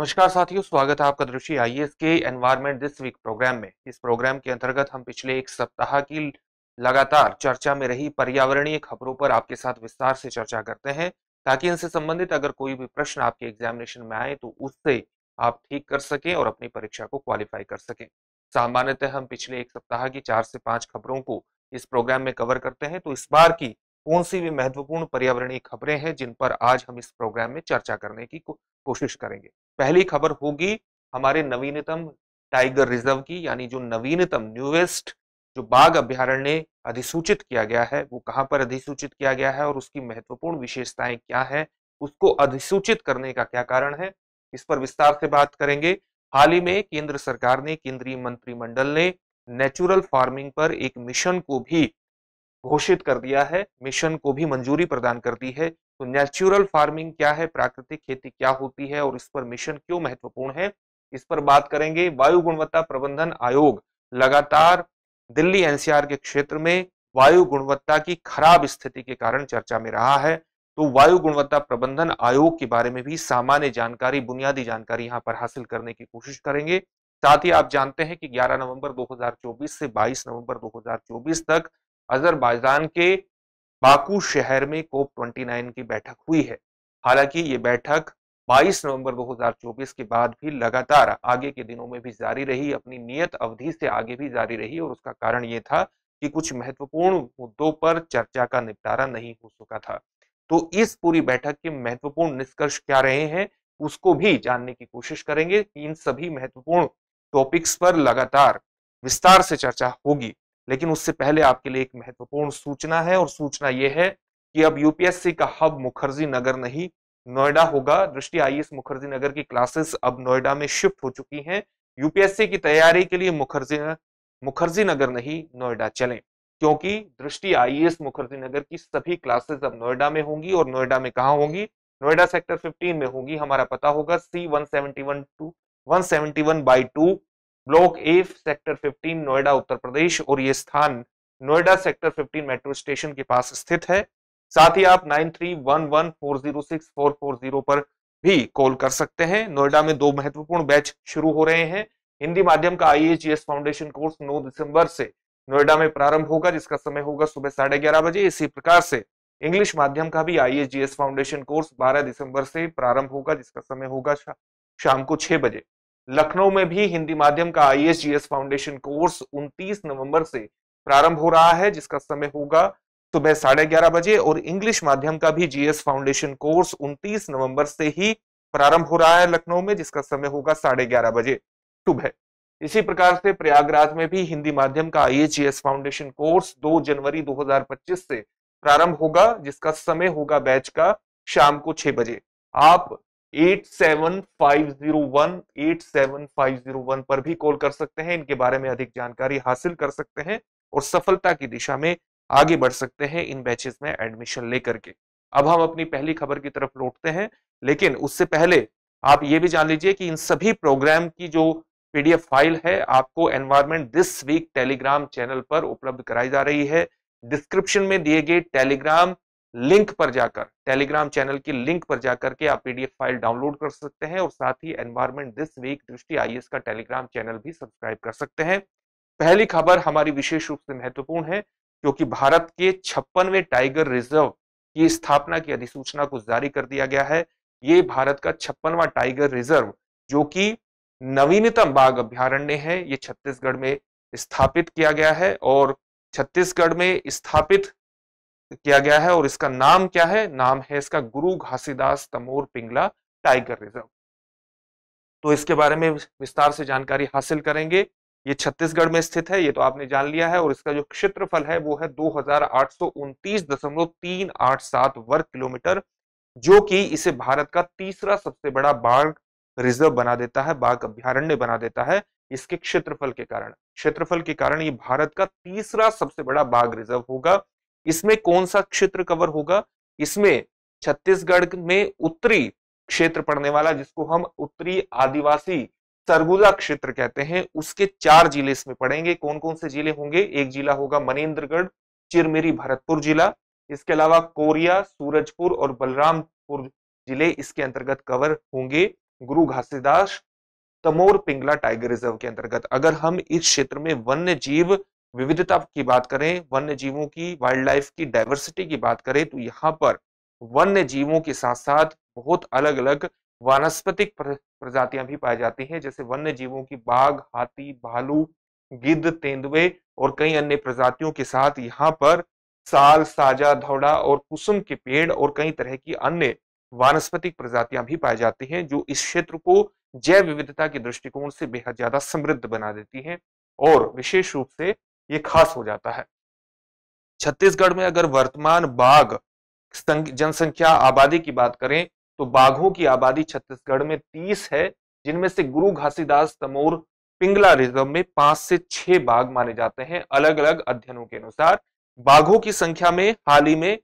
नमस्कार साथियों स्वागत है आपका दृष्टि आई e के एनवायरमेंट दिस वीक प्रोग्राम में इस प्रोग्राम के अंतर्गत हम पिछले एक सप्ताह की लगातार चर्चा में रही पर्यावरणीय खबरों पर आपके साथ विस्तार से चर्चा करते हैं ताकि इनसे संबंधित अगर कोई भी प्रश्न आपके एग्जामिनेशन में आए तो उससे आप ठीक कर सकें और अपनी परीक्षा को क्वालिफाई कर सकें सामान्यतः हम पिछले एक सप्ताह की चार से पांच खबरों को इस प्रोग्राम में कवर करते हैं तो इस बार की कौन सी भी महत्वपूर्ण पर्यावरणीय खबरें हैं जिन पर आज हम इस प्रोग्राम में चर्चा करने की कोशिश करेंगे पहली खबर होगी हमारे नवीनतम टाइगर रिजर्व की यानी जो नवीनतम न्यूएस्ट जो बाघ अभ्यारण्य अधिसूचित किया गया है वो कहाँ पर अधिसूचित किया गया है और उसकी महत्वपूर्ण विशेषताएं क्या है उसको अधिसूचित करने का क्या कारण है इस पर विस्तार से बात करेंगे हाल ही में केंद्र सरकार ने केंद्रीय मंत्रिमंडल ने नेचुरल फार्मिंग पर एक मिशन को भी घोषित कर दिया है मिशन को भी मंजूरी प्रदान कर दी है तो नेचुरल फार्मिंग क्या है प्राकृतिक खेती क्या होती है और इस पर मिशन क्यों महत्वपूर्ण है इस पर बात करेंगे वायु गुणवत्ता प्रबंधन आयोग लगातार दिल्ली एनसीआर के क्षेत्र में वायु गुणवत्ता की खराब स्थिति के कारण चर्चा में रहा है तो वायु गुणवत्ता प्रबंधन आयोग के बारे में भी सामान्य जानकारी बुनियादी जानकारी यहाँ पर हासिल करने की कोशिश करेंगे साथ ही आप जानते हैं कि 11 नवंबर 2024 से 22 नवंबर 2024 तक अजरबैजान के बाकू शहर में कोप 29 की बैठक हुई है हालांकि ये बैठक 22 नवंबर 2024 के बाद भी लगातार आगे के दिनों में भी जारी रही अपनी नियत अवधि से आगे भी जारी रही और उसका कारण ये था कि कुछ महत्वपूर्ण मुद्दों पर चर्चा का निपटारा नहीं हो सका था तो इस पूरी बैठक के महत्वपूर्ण निष्कर्ष क्या रहे हैं उसको भी जानने की कोशिश करेंगे इन सभी महत्वपूर्ण टॉपिक्स पर लगातार विस्तार से चर्चा होगी लेकिन उससे पहले आपके लिए एक महत्वपूर्ण सूचना है और सूचना यह है कि अब यूपीएससी का हब मुखर्जी नगर नहीं नोएडा होगा दृष्टि आई मुखर्जी नगर की क्लासेस अब नोएडा में शिफ्ट हो चुकी हैं यूपीएससी की तैयारी के लिए मुखर्जी मुखर्जी नगर नहीं नोएडा चलें क्योंकि दृष्टि आई मुखर्जी नगर की सभी क्लासेस अब नोएडा में होंगी और नोएडा में कहा होंगी नोएडा सेक्टर 15 में होगी हमारा पता होगा C one seventy one two one seventy one by two block A sector 15 Noida Uttar Pradesh और ये स्थान नोएडा सेक्टर 15 मेट्रो स्टेशन के पास स्थित है साथ ही आप 9311406440 पर भी कॉल कर सकते हैं नोएडा में दो महत्वपूर्ण बैच शुरू हो रहे हैं हिंदी माध्यम का आईएजीएस फाउंडेशन कोर्स 9 दिसंबर से नोएडा में प्रारंभ होगा जिसका समय होगा सुबह साढ़े ग्यारह बजे इसी प्रकार से इंग्लिश माध्यम का भी आईएजीएस फाउंडेशन कोर्स 12 दिसंबर से प्रारंभ होगा जिसका समय होगा शा, शाम को छह बजे लखनऊ में भी हिंदी माध्यम का आईएसजीएस फाउंडेशन कोर्स 29 नवंबर से प्रारंभ हो रहा है जिसका समय होगा सुबह साढ़े ग्यारह बजे और इंग्लिश माध्यम का भी जीएस फाउंडेशन कोर्स 29 नवंबर से ही प्रारंभ हो रहा है लखनऊ में जिसका समय होगा साढ़े ग्यारह बजे सुबह इसी प्रकार से प्रयागराज में भी हिंदी माध्यम का आईएजीएस फाउंडेशन कोर्स दो जनवरी पच्चीस से प्रारंभ होगा जिसका समय होगा बैच का शाम को छह बजे आप 87501 87501 पर भी कॉल कर सकते हैं इनके बारे में अधिक जानकारी हासिल कर सकते हैं और सफलता की दिशा में आगे बढ़ सकते हैं इन बैचेस में एडमिशन लेकर के अब हम अपनी पहली खबर की तरफ लौटते हैं लेकिन उससे पहले आप ये भी जान लीजिए कि इन सभी प्रोग्राम की जो पीडीएफ फाइल है आपको environment this week Telegram channel पर उपलब्ध कराई जा रही है डिस्क्रिप्शन में दिए गए टेलीग्राम लिंक पर जाकर टेलीग्राम चैनल की लिंक पर जाकर के आप पीडीएफ फाइल डाउनलोड कर सकते हैं और साथ ही environment this week Drishti IAS का टेलीग्राम चैनल भी सब्सक्राइब कर सकते हैं पहली खबर हमारी विशेष रूप से महत्वपूर्ण है क्योंकि भारत के छप्पनवे टाइगर रिजर्व की स्थापना की अधिसूचना को जारी कर दिया गया है ये भारत का छप्पनवा टाइगर रिजर्व जो कि नवीनतम बाघ अभ्यारण्य है ये छत्तीसगढ़ में स्थापित किया गया है और छत्तीसगढ़ में स्थापित किया गया है और इसका नाम क्या है नाम है इसका गुरु घासीदास तमोर पिंगला टाइगर रिजर्व तो इसके बारे में विस्तार से जानकारी हासिल करेंगे ये छत्तीसगढ़ में स्थित है ये तो आपने जान लिया है और इसका जो क्षेत्रफल है वो है दो वर्ग किलोमीटर जो कि इसे भारत का तीसरा सबसे बड़ा बाघ रिजर्व बना देता है बाघ अभ्यारण्य बना देता है इसके क्षेत्रफल के कारण क्षेत्रफल के कारण ये भारत का तीसरा सबसे बड़ा बाघ रिजर्व होगा इसमें कौन सा क्षेत्र कवर होगा इसमें छत्तीसगढ़ में उत्तरी क्षेत्र पड़ने वाला जिसको हम उत्तरी आदिवासी सरगुजा क्षेत्र कहते हैं उसके चार जिले इसमें पड़ेंगे कौन कौन से जिले होंगे एक जिला होगा मनेन्द्रगढ़ चिरमेरी भरतपुर जिला इसके अलावा कोरिया सूरजपुर और बलरामपुर जिले इसके अंतर्गत कवर होंगे गुरु घासीदास तमोर पिंगला टाइगर रिजर्व के अंतर्गत अगर हम इस क्षेत्र में वन्य जीव विविधता की बात करें वन्य जीवों की वाइल्ड लाइफ की डाइवर्सिटी की बात करें तो यहाँ पर वन्य जीवों के साथ साथ बहुत अलग अलग वानस्पतिक प्रजातियां भी पाई जाती हैं जैसे वन्य जीवों की बाघ हाथी भालू गिद्ध तेंदुए और कई अन्य प्रजातियों के साथ यहाँ पर साल साजा धौड़ा और कुसुम के पेड़ और कई तरह की अन्य वानस्पतिक प्रजातियां भी पाई जाती हैं जो इस क्षेत्र को जैव विविधता के दृष्टिकोण से बेहद ज्यादा समृद्ध बना देती हैं और विशेष रूप से ये खास हो जाता है छत्तीसगढ़ में अगर वर्तमान बाघ जनसंख्या आबादी की बात करें तो बाघों की आबादी छत्तीसगढ़ में तीस है जिनमें से गुरु घासीदास तमोर पिंगला रिजर्व में पांच से छह बाघ माने जाते हैं अलग अलग अध्ययनों के अनुसार बाघों की संख्या में हाल ही में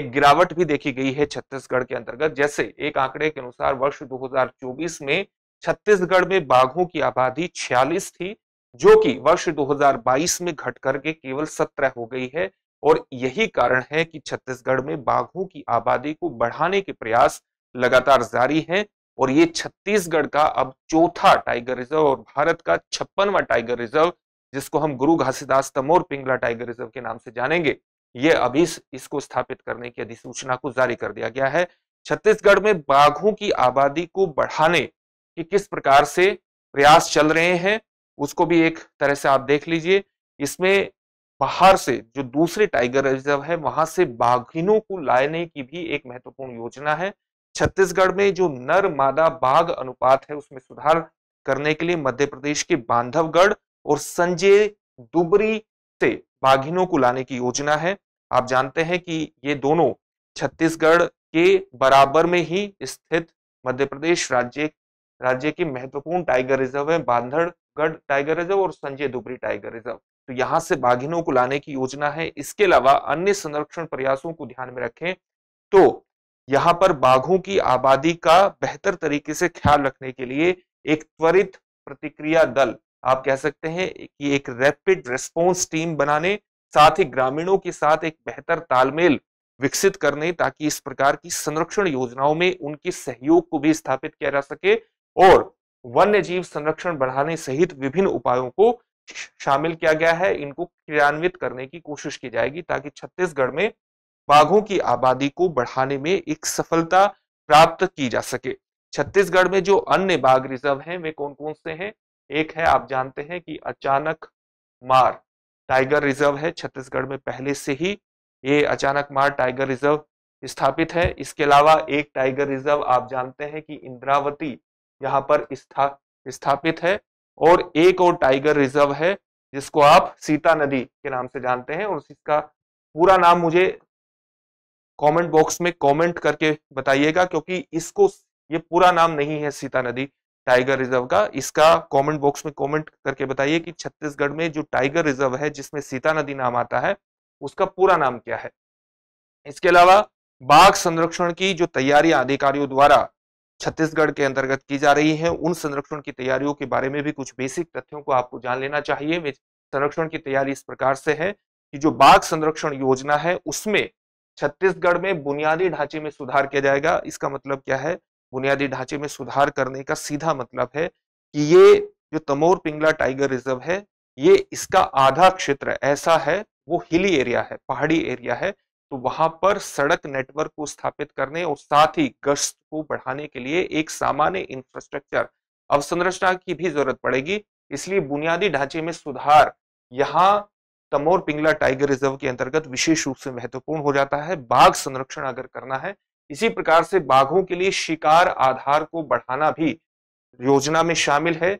एक गिरावट भी देखी गई है छत्तीसगढ़ के अंतर्गत जैसे एक आंकड़े के अनुसार वर्ष 2024 में छत्तीसगढ़ में बाघों की आबादी 46 थी जो कि वर्ष 2022 में घट करके केवल 17 हो गई है और यही कारण है कि छत्तीसगढ़ में बाघों की आबादी को बढ़ाने के प्रयास लगातार जारी हैं और ये छत्तीसगढ़ का अब चौथा टाइगर रिजर्व और भारत का छप्पनवा टाइगर रिजर्व जिसको हम गुरु घासीदास तमोर पिंगला टाइगर रिजर्व के नाम से जानेंगे ये अभी इसको स्थापित करने की अधिसूचना को जारी कर दिया गया है छत्तीसगढ़ में बाघों की आबादी को बढ़ाने के किस प्रकार से प्रयास चल रहे हैं उसको भी एक तरह से आप देख लीजिए इसमें बाहर से जो दूसरे टाइगर रिजर्व है वहां से बाघिनों को लाने की भी एक महत्वपूर्ण योजना है छत्तीसगढ़ में जो नर मादा बाघ अनुपात है उसमें सुधार करने के लिए मध्य प्रदेश के बांधवगढ़ और संजय दुबरी से बाघिनों को लाने की योजना है आप जानते हैं कि ये दोनों छत्तीसगढ़ के बराबर में ही स्थित मध्य प्रदेश राज्य राज्य के महत्वपूर्ण टाइगर रिजर्व है बांधड़ गढ़ टाइगर रिजर्व और संजय दुबरी टाइगर रिजर्व तो यहाँ से बाघिनों को लाने की योजना है इसके अलावा अन्य संरक्षण प्रयासों को ध्यान में रखें तो यहाँ पर बाघों की आबादी का बेहतर तरीके से ख्याल रखने के लिए एक त्वरित प्रतिक्रिया दल आप कह सकते हैं कि एक रैपिड रेस्पॉन्स टीम बनाने साथ ही ग्रामीणों के साथ एक बेहतर तालमेल विकसित करने ताकि इस प्रकार की संरक्षण योजनाओं में उनके सहयोग को भी स्थापित किया जा सके और वन्य जीव संरक्षण बढ़ाने सहित विभिन्न उपायों को शामिल किया गया है इनको क्रियान्वित करने की कोशिश की जाएगी ताकि छत्तीसगढ़ में बाघों की आबादी को बढ़ाने में एक सफलता प्राप्त की जा सके छत्तीसगढ़ में जो अन्य बाघ रिजर्व हैं वे कौन कौन से हैं एक है आप जानते हैं कि अचानक मार टाइगर रिजर्व है छत्तीसगढ़ में पहले से ही ये अचानक मार टाइगर रिजर्व स्थापित है इसके अलावा एक टाइगर रिजर्व आप जानते हैं कि इंद्रावती यहाँ पर स्था स्थापित है और एक और टाइगर रिजर्व है जिसको आप सीता नदी के नाम से जानते हैं और इसका पूरा नाम मुझे कमेंट बॉक्स में कमेंट करके बताइएगा क्योंकि इसको ये पूरा नाम नहीं है सीता नदी टाइगर रिजर्व का इसका कमेंट बॉक्स में कमेंट करके बताइए कि छत्तीसगढ़ में जो टाइगर रिजर्व है जिसमें सीता नदी नाम आता है उसका पूरा नाम क्या है इसके अलावा बाघ संरक्षण की जो तैयारियां अधिकारियों द्वारा छत्तीसगढ़ के अंतर्गत की जा रही है उन संरक्षण की तैयारियों के बारे में भी कुछ बेसिक तथ्यों को आपको जान लेना चाहिए संरक्षण की तैयारी इस प्रकार से है कि जो बाघ संरक्षण योजना है उसमें छत्तीसगढ़ में बुनियादी ढांचे में सुधार किया जाएगा इसका मतलब क्या है बुनियादी ढांचे में सुधार करने का सीधा मतलब है कि ये जो तमोर पिंगला टाइगर रिजर्व है ये इसका आधा क्षेत्र ऐसा है वो हिली एरिया है पहाड़ी एरिया है तो वहां पर सड़क नेटवर्क को स्थापित करने और साथ ही गश्त को बढ़ाने के लिए एक सामान्य इंफ्रास्ट्रक्चर अवसंरचना की भी जरूरत पड़ेगी इसलिए बुनियादी ढांचे में सुधार यहाँ तमोर पिंगला टाइगर रिजर्व के अंतर्गत विशेष रूप से महत्वपूर्ण हो जाता है बाघ संरक्षण अगर करना है इसी प्रकार से बाघों के लिए शिकार आधार को बढ़ाना भी योजना में शामिल है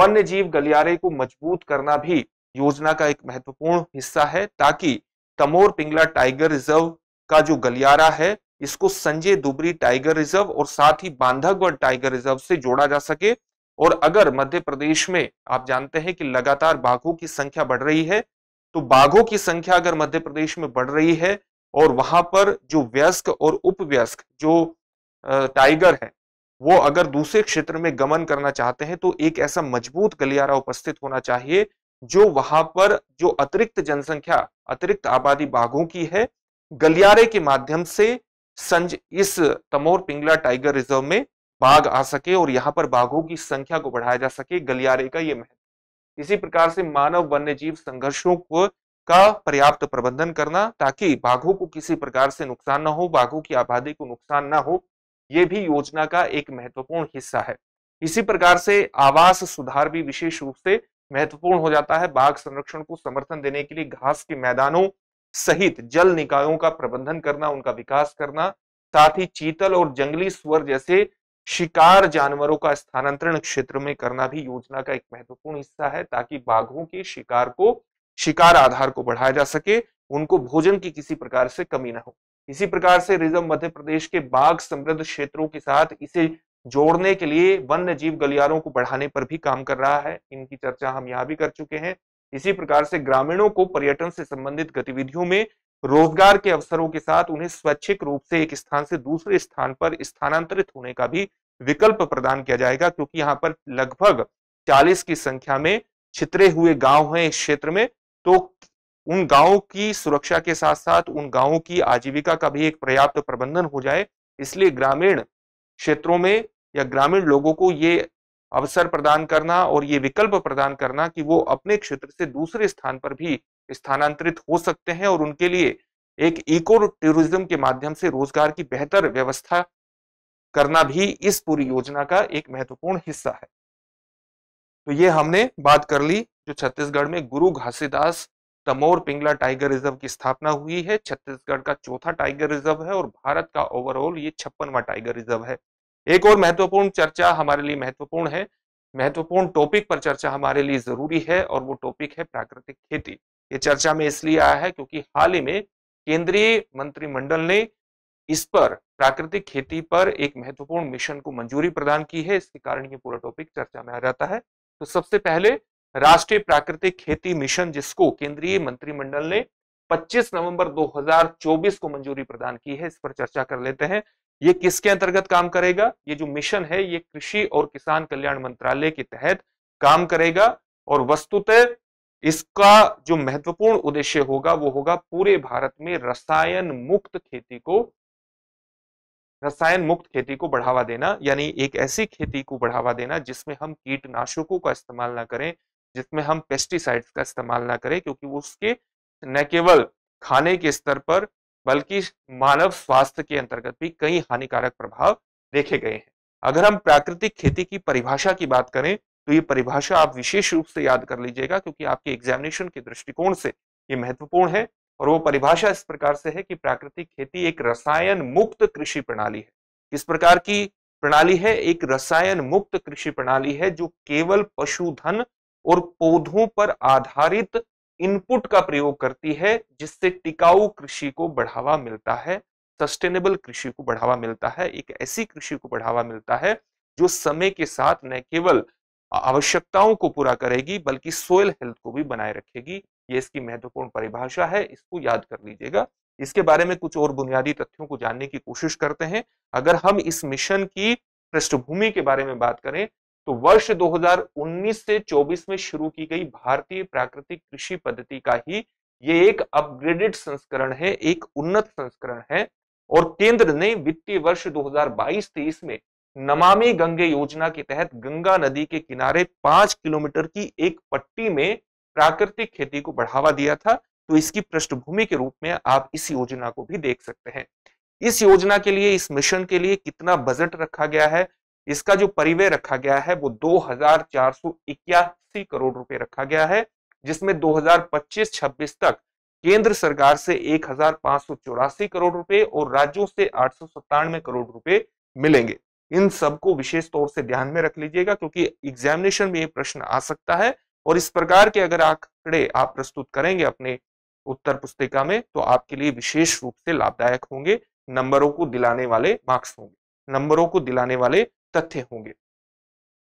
वन्य जीव गलियारे को मजबूत करना भी योजना का एक महत्वपूर्ण हिस्सा है ताकि तमोर पिंगला टाइगर रिजर्व का जो गलियारा है इसको संजय दुबरी टाइगर रिजर्व और साथ ही बांधागढ़ टाइगर रिजर्व से जोड़ा जा सके और अगर मध्य प्रदेश में आप जानते हैं कि लगातार बाघों की संख्या बढ़ रही है तो बाघों की संख्या अगर मध्य प्रदेश में बढ़ रही है और वहां पर जो व्यस्क और उपव्यस्क जो टाइगर है वो अगर दूसरे क्षेत्र में गमन करना चाहते हैं तो एक ऐसा मजबूत गलियारा उपस्थित होना चाहिए जो वहां पर जो अतिरिक्त जनसंख्या अतिरिक्त आबादी बाघों की है गलियारे के माध्यम से संज इस तमोर पिंगला टाइगर रिजर्व में बाघ आ सके और यहाँ पर बाघों की संख्या को बढ़ाया जा सके गलियारे का ये महत्व इसी प्रकार से मानव वन्य जीव संघर्षों को का पर्याप्त प्रबंधन करना ताकि बाघों को किसी प्रकार से नुकसान न हो बाघों की आबादी को नुकसान ना हो ये भी योजना का एक महत्वपूर्ण हिस्सा है इसी प्रकार से आवास सुधार भी विशेष रूप से महत्वपूर्ण हो जाता है बाघ संरक्षण को समर्थन देने के लिए घास के मैदानों सहित जल निकायों का प्रबंधन करना उनका विकास करना साथ ही चीतल और जंगली स्वर जैसे शिकार जानवरों का स्थानांतरण क्षेत्र में करना भी योजना का एक महत्वपूर्ण हिस्सा है ताकि बाघों के शिकार को शिकार आधार को बढ़ाया जा सके उनको भोजन की किसी प्रकार से कमी ना हो इसी प्रकार से रिजर्व मध्य प्रदेश के बाघ समृद्ध क्षेत्रों के साथ इसे जोड़ने के लिए वन्य जीव गलियारों को बढ़ाने पर भी काम कर रहा है इनकी चर्चा हम यहाँ भी कर चुके हैं इसी प्रकार से ग्रामीणों को पर्यटन से संबंधित गतिविधियों में रोजगार के अवसरों के साथ उन्हें स्वैच्छिक रूप से एक स्थान से दूसरे स्थान पर स्थानांतरित होने का भी विकल्प प्रदान किया जाएगा क्योंकि यहाँ पर लगभग 40 की संख्या में छितरे हुए गांव हैं इस क्षेत्र में तो उन गांवों की सुरक्षा के साथ साथ उन गांवों की आजीविका का भी एक पर्याप्त प्रबंधन हो जाए इसलिए ग्रामीण क्षेत्रों में या ग्रामीण लोगों को ये अवसर प्रदान करना और ये विकल्प प्रदान करना कि वो अपने क्षेत्र से दूसरे स्थान पर भी स्थानांतरित हो सकते हैं और उनके लिए एक इको टूरिज्म के माध्यम से रोजगार की बेहतर व्यवस्था करना भी इस पूरी योजना का एक महत्वपूर्ण हिस्सा है तो ये हमने बात कर ली जो छत्तीसगढ़ में गुरु घासीदास तमोर पिंगला टाइगर रिजर्व की स्थापना हुई है छत्तीसगढ़ का चौथा टाइगर रिजर्व है और भारत का ओवरऑल ये छप्पनवा टाइगर रिजर्व है एक और महत्वपूर्ण चर्चा हमारे लिए महत्वपूर्ण है महत्वपूर्ण टॉपिक पर चर्चा हमारे लिए जरूरी है और वो टॉपिक है प्राकृतिक खेती ये चर्चा में इसलिए आया है क्योंकि हाल ही में केंद्रीय मंत्रिमंडल ने इस पर प्राकृतिक खेती पर एक महत्वपूर्ण मिशन को मंजूरी प्रदान की है इसके कारण ये पूरा टॉपिक चर्चा में आ जाता है तो सबसे पहले राष्ट्रीय प्राकृतिक खेती मिशन जिसको केंद्रीय मंत्रिमंडल ने 25 नवंबर 2024 को मंजूरी प्रदान की है इस पर चर्चा कर लेते हैं ये किसके अंतर्गत काम करेगा ये जो मिशन है ये कृषि और किसान कल्याण मंत्रालय के तहत काम करेगा और वस्तुतः इसका जो महत्वपूर्ण उद्देश्य होगा वो होगा पूरे भारत में रसायन मुक्त खेती को रसायन मुक्त खेती को बढ़ावा देना यानी एक ऐसी खेती को बढ़ावा देना जिसमें हम कीटनाशकों का इस्तेमाल ना करें जिसमें हम पेस्टिसाइड्स का इस्तेमाल ना करें क्योंकि उसके न केवल खाने के स्तर पर बल्कि मानव स्वास्थ्य के अंतर्गत भी कई हानिकारक प्रभाव देखे गए हैं अगर हम प्राकृतिक खेती की परिभाषा की बात करें तो ये परिभाषा आप विशेष रूप से याद कर लीजिएगा क्योंकि आपके एग्जामिनेशन के दृष्टिकोण से ये महत्वपूर्ण है और वो परिभाषा इस प्रकार से है कि प्राकृतिक खेती एक रसायन मुक्त कृषि प्रणाली है इस प्रकार की प्रणाली है एक रसायन मुक्त कृषि प्रणाली है जो केवल पशुधन और पौधों पर आधारित इनपुट का प्रयोग करती है जिससे टिकाऊ कृषि को बढ़ावा मिलता है सस्टेनेबल कृषि को बढ़ावा मिलता है एक ऐसी कृषि को बढ़ावा मिलता है जो समय के साथ न केवल आवश्यकताओं को पूरा करेगी बल्कि सोयल हेल्थ को भी बनाए रखेगी ये इसकी महत्वपूर्ण परिभाषा है इसको याद कर लीजिएगा इसके बारे में कुछ और बुनियादी तथ्यों को जानने की कोशिश करते हैं अगर हम इस मिशन की पृष्ठभूमि के बारे में बात करें तो वर्ष 2019 से 24 में शुरू की गई भारतीय प्राकृतिक कृषि पद्धति का ही ये एक अपग्रेडेड संस्करण है एक उन्नत संस्करण है और केंद्र ने वित्तीय वर्ष 2022-23 में नमामि गंगे योजना के तहत गंगा नदी के किनारे पांच किलोमीटर की एक पट्टी में प्राकृतिक खेती को बढ़ावा दिया था तो इसकी पृष्ठभूमि के रूप में आप इस योजना को भी देख सकते हैं इस योजना के लिए इस मिशन के लिए कितना बजट रखा गया है इसका जो परिवय रखा गया है वो दो करोड़ रुपए रखा गया है जिसमें 2025-26 तक केंद्र सरकार से एक करोड़ रुपए और राज्यों से आठ करोड़ रुपए मिलेंगे इन सबको विशेष तौर से ध्यान में रख लीजिएगा क्योंकि एग्जामिनेशन में ये प्रश्न आ सकता है और इस प्रकार के अगर आंकड़े आप प्रस्तुत करेंगे अपने उत्तर पुस्तिका में तो आपके लिए विशेष रूप से लाभदायक होंगे नंबरों को दिलाने वाले मार्क्स होंगे नंबरों को दिलाने वाले तथ्य होंगे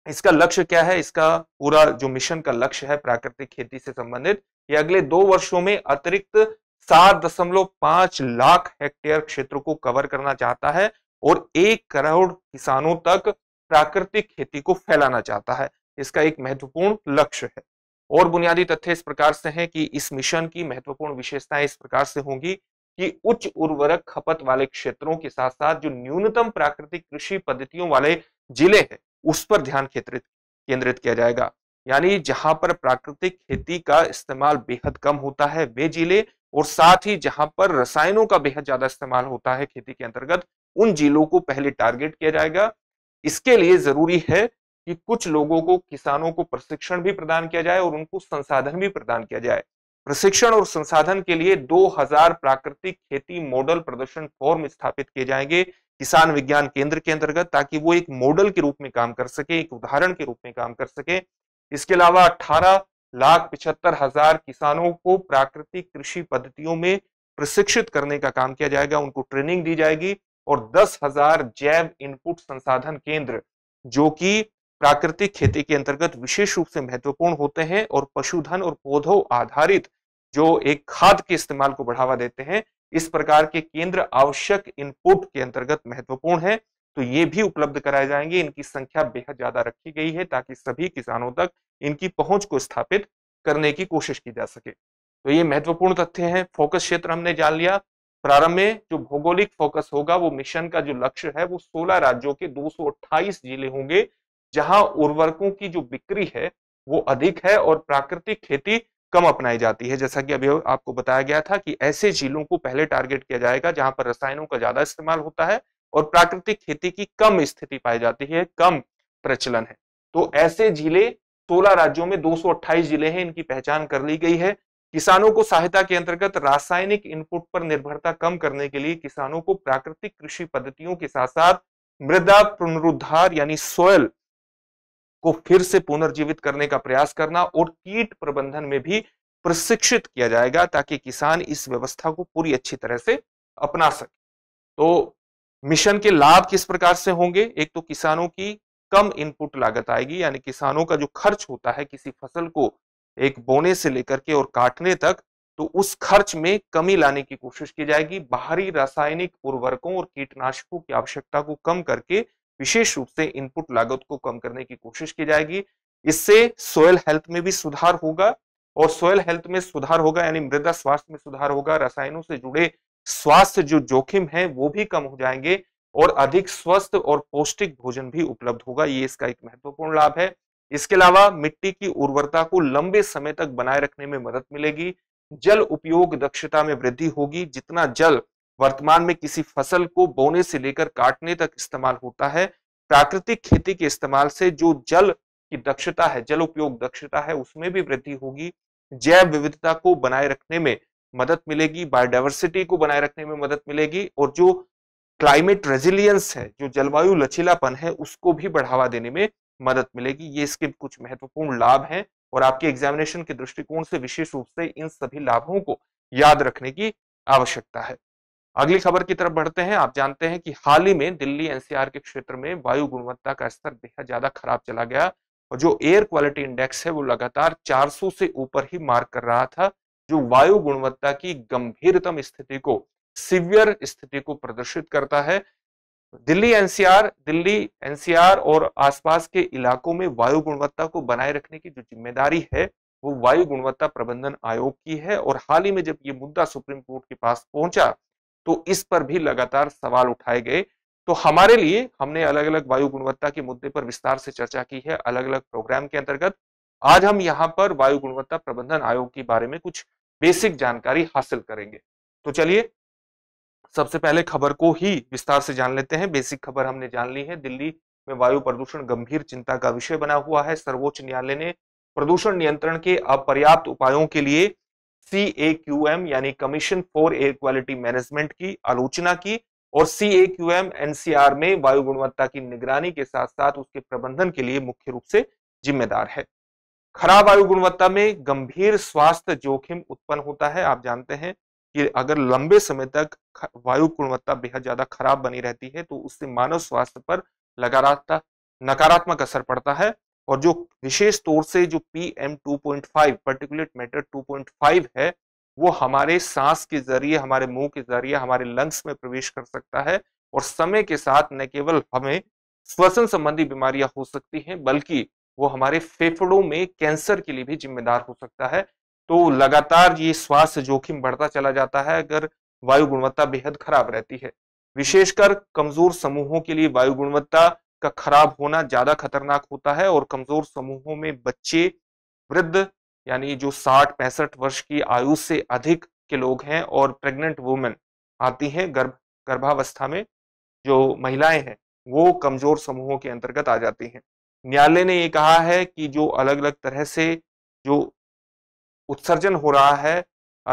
इसका लक्ष्य क्या है इसका पूरा जो मिशन का लक्ष्य है प्राकृतिक खेती से संबंधित ये अगले दो वर्षों में अतिरिक्त सात दशमलव पांच लाख हेक्टेयर क्षेत्र को कवर करना चाहता है और एक करोड़ किसानों तक प्राकृतिक खेती को फैलाना चाहता है इसका एक महत्वपूर्ण लक्ष्य है और बुनियादी तथ्य इस प्रकार से हैं कि इस मिशन की महत्वपूर्ण विशेषताएं इस प्रकार से होंगी कि उच्च उर्वरक खपत वाले क्षेत्रों के साथ साथ जो न्यूनतम प्राकृतिक कृषि पद्धतियों वाले जिले हैं उस पर ध्यान केंद्रित केंद्रित किया जाएगा यानी जहां पर प्राकृतिक खेती का इस्तेमाल बेहद कम होता है वे जिले और साथ ही जहां पर रसायनों का बेहद ज्यादा इस्तेमाल होता है खेती के अंतर्गत उन जिलों को पहले टारगेट किया जाएगा इसके लिए जरूरी है कि कुछ लोगों को किसानों को प्रशिक्षण भी प्रदान किया जाए और उनको संसाधन भी प्रदान किया जाए प्रशिक्षण और संसाधन के लिए 2000 प्राकृतिक खेती मॉडल प्रदर्शन फॉर्म स्थापित किए जाएंगे किसान विज्ञान केंद्र के अंतर्गत ताकि वो एक मॉडल के रूप में काम कर सके एक उदाहरण के रूप में काम कर सके इसके अलावा अठारह लाख पिछहत्तर हजार किसानों को प्राकृतिक कृषि पद्धतियों में प्रशिक्षित करने का काम किया जाएगा उनको ट्रेनिंग दी जाएगी और दस हजार जैव इनपुट संसाधन केंद्र जो कि प्राकृतिक खेती के अंतर्गत विशेष रूप से महत्वपूर्ण होते हैं और पशुधन और पौधों आधारित जो एक खाद के इस्तेमाल को बढ़ावा देते हैं इस प्रकार के केंद्र आवश्यक इनपुट के अंतर्गत महत्वपूर्ण है तो ये भी उपलब्ध कराए जाएंगे इनकी संख्या बेहद ज्यादा रखी गई है ताकि सभी किसानों तक इनकी पहुंच को स्थापित करने की कोशिश की जा सके तो ये महत्वपूर्ण तथ्य है फोकस क्षेत्र हमने जान लिया प्रारंभ में जो भौगोलिक फोकस होगा वो मिशन का जो लक्ष्य है वो 16 राज्यों के 228 जिले होंगे जहां उर्वरकों की जो बिक्री है वो अधिक है और प्राकृतिक खेती कम अपनाई जाती है जैसा कि अभी आपको बताया गया था कि ऐसे जिलों को पहले टारगेट किया जाएगा जहां पर रसायनों का ज्यादा इस्तेमाल होता है और प्राकृतिक खेती की कम स्थिति पाई जाती है कम प्रचलन है तो ऐसे जिले 16 राज्यों में 228 जिले हैं इनकी पहचान कर ली गई है किसानों को सहायता के अंतर्गत रासायनिक इनपुट पर निर्भरता कम करने के लिए किसानों को प्राकृतिक कृषि पद्धतियों के साथ साथ मृदा पुनरुद्धार यानी सोयल को फिर से पुनर्जीवित करने का प्रयास करना और कीट प्रबंधन में भी प्रशिक्षित किया जाएगा ताकि किसान इस व्यवस्था को पूरी अच्छी तरह से अपना सके तो मिशन के लाभ किस प्रकार से होंगे एक तो किसानों की कम इनपुट लागत आएगी यानी किसानों का जो खर्च होता है किसी फसल को एक बोने से लेकर के और काटने तक तो उस खर्च में कमी लाने की कोशिश की जाएगी बाहरी रासायनिक उर्वरकों और कीटनाशकों की आवश्यकता को कम करके विशेष रूप से इनपुट लागत को कम करने की कोशिश की जाएगी इससे सोयल हेल्थ में भी सुधार होगा और सोयल हेल्थ में सुधार होगा यानी मृदा स्वास्थ्य में सुधार होगा रसायनों से जुड़े स्वास्थ्य जो जोखिम है वो भी कम हो जाएंगे और अधिक स्वस्थ और पौष्टिक भोजन भी उपलब्ध होगा ये इसका एक महत्वपूर्ण लाभ है इसके अलावा मिट्टी की उर्वरता को लंबे समय तक बनाए रखने में मदद मिलेगी जल उपयोग दक्षता में वृद्धि होगी जितना जल वर्तमान में किसी फसल को बोने से लेकर काटने तक इस्तेमाल होता है प्राकृतिक खेती के इस्तेमाल से जो जल की दक्षता है जल उपयोग दक्षता है उसमें भी वृद्धि होगी जैव विविधता को बनाए रखने में मदद मिलेगी बायोडाइवर्सिटी को बनाए रखने में मदद मिलेगी और जो क्लाइमेट रेजिलियंस है जो जलवायु लचीलापन है उसको भी बढ़ावा देने में मदद मिलेगी ये इसके कुछ महत्वपूर्ण लाभ हैं और आपके एग्जामिनेशन के दृष्टिकोण से विशेष रूप से इन सभी लाभों को याद रखने की आवश्यकता है अगली खबर की तरफ बढ़ते हैं आप जानते हैं कि हाल ही में दिल्ली एनसीआर के क्षेत्र में वायु गुणवत्ता का स्तर बेहद ज्यादा खराब चला गया और जो एयर क्वालिटी इंडेक्स है वो लगातार 400 से ऊपर ही मार्क कर रहा था जो वायु गुणवत्ता की गंभीरतम स्थिति को सिवियर स्थिति को प्रदर्शित करता है दिल्ली एनसीआर दिल्ली एनसीआर और आसपास के इलाकों में वायु गुणवत्ता को बनाए रखने की जो जिम्मेदारी है वो वायु गुणवत्ता प्रबंधन आयोग की है और हाल ही में जब ये मुद्दा सुप्रीम कोर्ट के पास पहुंचा तो इस पर भी लगातार सवाल उठाए गए तो हमारे लिए हमने अलग अलग वायु गुणवत्ता के मुद्दे पर विस्तार से चर्चा की है अलग अलग प्रोग्राम के अंतर्गत आज हम यहाँ पर वायु गुणवत्ता प्रबंधन आयोग के बारे में कुछ बेसिक जानकारी हासिल करेंगे तो चलिए सबसे पहले खबर को ही विस्तार से जान लेते हैं बेसिक खबर हमने जान ली है दिल्ली में वायु प्रदूषण गंभीर चिंता का विषय बना हुआ है सर्वोच्च न्यायालय ने प्रदूषण नियंत्रण के अपर्याप्त उपायों के लिए सी ए क्यू एम यानी commission for air quality management की आलोचना की और C A Q M NCR में वायु गुणवत्ता की निगरानी के साथ साथ उसके प्रबंधन के लिए मुख्य रूप से जिम्मेदार है खराब वायु गुणवत्ता में गंभीर स्वास्थ्य जोखिम उत्पन्न होता है आप जानते हैं कि अगर लंबे समय तक वायु गुणवत्ता बेहद ज्यादा खराब बनी रहती है तो उससे मानव स्वास्थ्य पर लगातार नकारात्मक असर पड़ता है और जो विशेष तौर से जो P M two point five particulate matter two point five है वो हमारे सांस के जरिए हमारे मुंह के जरिए हमारे लंग्स में प्रवेश कर सकता है और समय के साथ न केवल हमें श्वसन संबंधी बीमारियां हो सकती हैं बल्कि वो हमारे फेफड़ों में कैंसर के लिए भी जिम्मेदार हो सकता है तो लगातार ये स्वास्थ्य जोखिम बढ़ता चला जाता है अगर वायु गुणवत्ता बेहद खराब रहती है विशेषकर कमजोर समूहों के लिए वायु गुणवत्ता का खराब होना ज्यादा खतरनाक होता है और कमजोर समूहों में बच्चे वृद्ध यानी जो साठ पैंसठ वर्ष की आयु से अधिक के लोग हैं और प्रेग्नेंट वुमेन आती हैं गर्भ गर्भावस्था में जो महिलाएं हैं वो कमजोर समूहों के अंतर्गत आ जाती हैं न्यायालय ने ये कहा है कि जो अलग अलग तरह से जो उत्सर्जन हो रहा है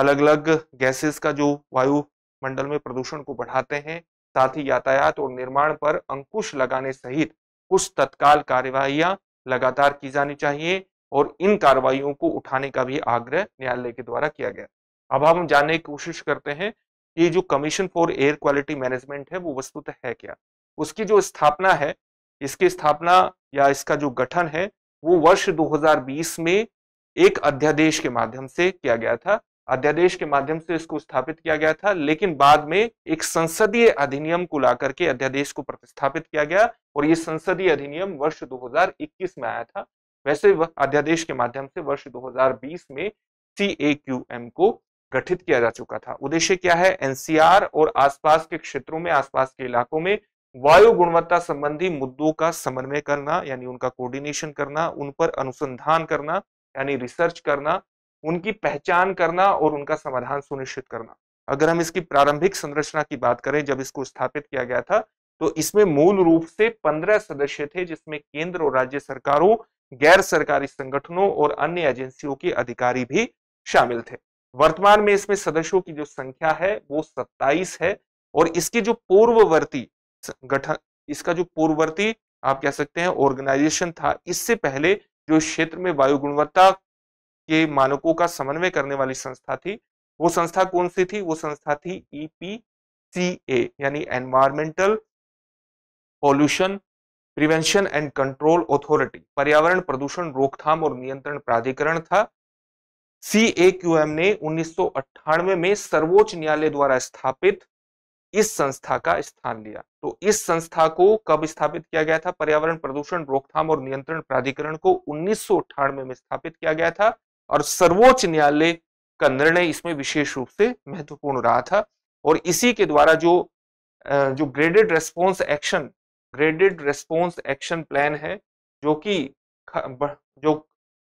अलग अलग गैसेस का जो वायुमंडल में प्रदूषण को बढ़ाते हैं साथ ही यातायात और निर्माण पर अंकुश लगाने सहित कुछ तत्काल कार्यवाहियां लगातार की जानी चाहिए और इन कार्रवाइयों को उठाने का भी आग्रह न्यायालय के द्वारा किया गया अब हम जानने की कोशिश करते हैं कि जो commission for air quality management है वो वस्तुतः है क्या उसकी जो स्थापना है इसकी स्थापना या इसका जो गठन है वो वर्ष 2020 में एक अध्यादेश के माध्यम से किया गया था अध्यादेश के माध्यम से इसको स्थापित किया गया था लेकिन बाद में एक संसदीय अधिनियम को लाकर के अध्यादेश को प्रतिस्थापित किया गया और ये संसदीय अधिनियम वर्ष 2021 में आया था वैसे वह अध्यादेश के माध्यम से वर्ष 2020 में सी को गठित किया जा चुका था उद्देश्य क्या है एनसीआर और आसपास के क्षेत्रों में आसपास के इलाकों में वायु गुणवत्ता संबंधी मुद्दों का समन्वय करना यानी उनका कोर्डिनेशन करना उन पर अनुसंधान करना यानी रिसर्च करना उनकी पहचान करना और उनका समाधान सुनिश्चित करना अगर हम इसकी प्रारंभिक संरचना की बात करें जब इसको स्थापित किया गया था तो इसमें मूल रूप से पंद्रह सदस्य थे जिसमें केंद्र और राज्य सरकारों गैर सरकारी संगठनों और अन्य एजेंसियों के अधिकारी भी शामिल थे वर्तमान में इसमें सदस्यों की जो संख्या है वो 27 है और इसकी जो पूर्ववर्ती गठन इसका जो पूर्ववर्ती आप कह सकते हैं ऑर्गेनाइजेशन था इससे पहले जो क्षेत्र में वायु गुणवत्ता ये मानकों का समन्वय करने वाली संस्था थी वो संस्था कौन सी थी वो संस्था थी ईपीसीए e यानी environmental pollution prevention and control authority पर्यावरण प्रदूषण रोकथाम और नियंत्रण प्राधिकरण था सी ए ने उन्नीस में सर्वोच्च न्यायालय द्वारा स्थापित इस संस्था का स्थान लिया तो इस संस्था को कब स्थापित किया गया था पर्यावरण प्रदूषण रोकथाम और नियंत्रण प्राधिकरण को उन्नीस में स्थापित किया गया था और सर्वोच्च न्यायालय का निर्णय इसमें विशेष रूप से महत्वपूर्ण रहा था और इसी के द्वारा जो जो graded response action graded response action plan है जो कि जो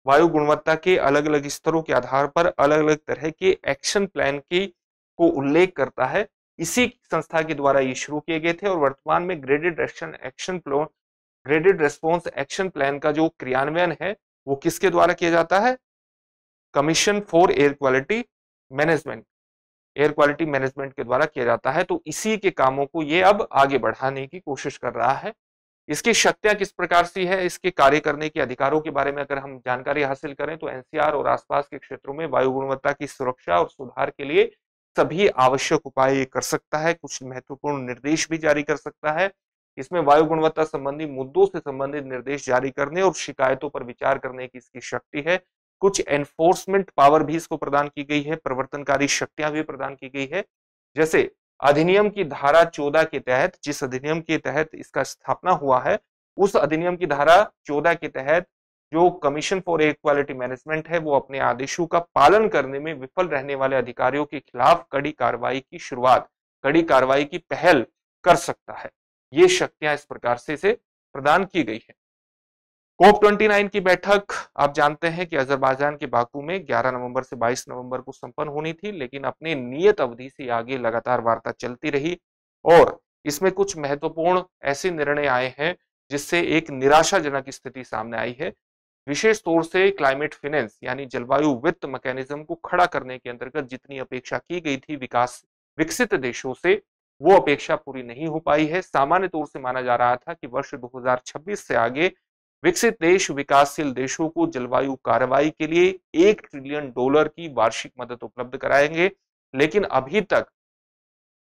वायु गुणवत्ता के अलग अलग स्तरों के आधार पर अलग अलग तरह के एक्शन प्लान की को उल्लेख करता है इसी संस्था के द्वारा ये शुरू किए गए थे और वर्तमान में graded action action plan graded response action plan का जो क्रियान्वयन है वो किसके द्वारा किया जाता है commission for air quality management air quality management के द्वारा किया जाता है तो इसी के कामों को ये अब आगे बढ़ाने की कोशिश कर रहा है इसकी शक्तियां किस प्रकार सी है इसके कार्य करने के अधिकारों के बारे में अगर हम जानकारी हासिल करें तो एनसीआर और आसपास के क्षेत्रों में वायु गुणवत्ता की सुरक्षा और सुधार के लिए सभी आवश्यक उपाय कर सकता है कुछ महत्वपूर्ण निर्देश भी जारी कर सकता है इसमें वायु गुणवत्ता संबंधी मुद्दों से संबंधित निर्देश जारी करने और शिकायतों पर विचार करने की इसकी शक्ति है कुछ एनफोर्समेंट पावर भी इसको प्रदान की गई है प्रवर्तनकारी शक्तियां भी प्रदान की गई है जैसे अधिनियम की धारा चौदह के तहत जिस अधिनियम के तहत इसका स्थापना हुआ है उस अधिनियम की धारा चौदह के तहत जो कमीशन फॉर इक्वालिटी मैनेजमेंट है वो अपने आदेशों का पालन करने में विफल रहने वाले अधिकारियों के खिलाफ कड़ी कार्रवाई की शुरुआत कड़ी कार्रवाई की पहल कर सकता है ये शक्तियां इस प्रकार से इसे प्रदान की गई है कोप 29 की बैठक आप जानते हैं कि अजरबैजान के बाकू में 11 नवंबर से 22 नवंबर को संपन्न होनी थी लेकिन अपने नियत अवधि से आगे लगातार वार्ता चलती रही और इसमें कुछ महत्वपूर्ण ऐसे निर्णय आए हैं जिससे एक निराशाजनक स्थिति सामने आई है विशेष तौर से क्लाइमेट फाइनेंस यानी जलवायु वित्त मैकेनिज्म को खड़ा करने के अंतर्गत जितनी अपेक्षा की गई थी विकास विकसित देशों से वो अपेक्षा पूरी नहीं हो पाई है सामान्य तौर से माना जा रहा था कि वर्ष 2026 से आगे विकसित देश विकासशील देशों को जलवायु कार्रवाई के लिए एक ट्रिलियन डॉलर की वार्षिक मदद उपलब्ध कराएंगे लेकिन अभी तक